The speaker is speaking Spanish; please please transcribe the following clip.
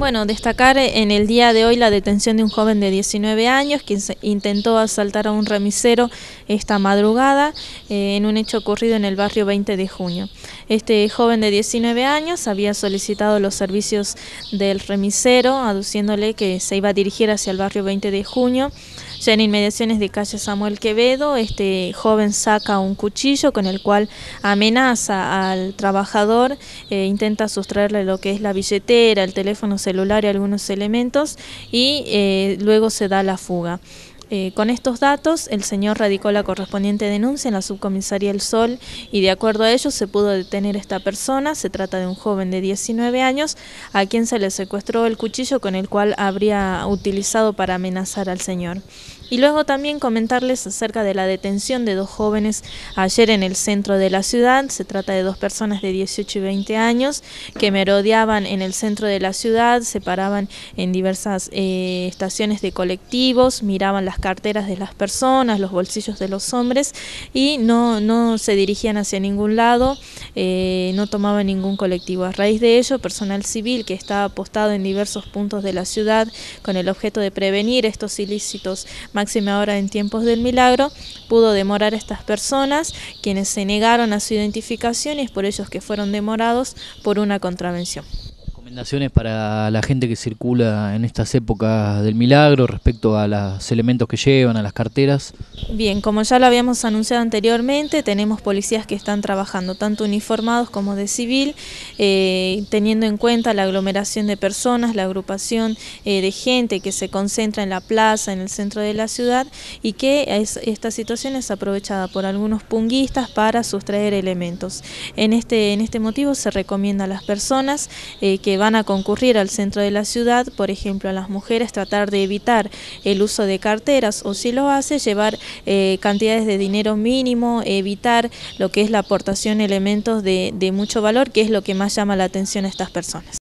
Bueno, destacar en el día de hoy la detención de un joven de 19 años quien intentó asaltar a un remisero esta madrugada eh, en un hecho ocurrido en el barrio 20 de junio. Este joven de 19 años había solicitado los servicios del remisero, aduciéndole que se iba a dirigir hacia el barrio 20 de junio. Ya en inmediaciones de calle Samuel Quevedo, este joven saca un cuchillo con el cual amenaza al trabajador, eh, intenta sustraerle lo que es la billetera, el teléfono celular y algunos elementos y eh, luego se da la fuga. Eh, con estos datos, el señor radicó la correspondiente denuncia en la subcomisaría El Sol y de acuerdo a ello se pudo detener esta persona. Se trata de un joven de 19 años a quien se le secuestró el cuchillo con el cual habría utilizado para amenazar al señor. Y luego también comentarles acerca de la detención de dos jóvenes ayer en el centro de la ciudad. Se trata de dos personas de 18 y 20 años que merodeaban en el centro de la ciudad, se paraban en diversas eh, estaciones de colectivos, miraban las carteras de las personas, los bolsillos de los hombres y no, no se dirigían hacia ningún lado, eh, no tomaban ningún colectivo. A raíz de ello, personal civil que estaba apostado en diversos puntos de la ciudad con el objeto de prevenir estos ilícitos, máxima ahora en tiempos del milagro, pudo demorar a estas personas, quienes se negaron a su identificación y es por ellos que fueron demorados por una contravención recomendaciones para la gente que circula en estas épocas del milagro respecto a los elementos que llevan, a las carteras? Bien, como ya lo habíamos anunciado anteriormente, tenemos policías que están trabajando tanto uniformados como de civil, eh, teniendo en cuenta la aglomeración de personas, la agrupación eh, de gente que se concentra en la plaza, en el centro de la ciudad y que esta situación es aprovechada por algunos punguistas para sustraer elementos. En este, en este motivo se recomienda a las personas eh, que van a concurrir al centro de la ciudad, por ejemplo, a las mujeres, tratar de evitar el uso de carteras o si lo hace, llevar eh, cantidades de dinero mínimo, evitar lo que es la aportación de elementos de mucho valor, que es lo que más llama la atención a estas personas.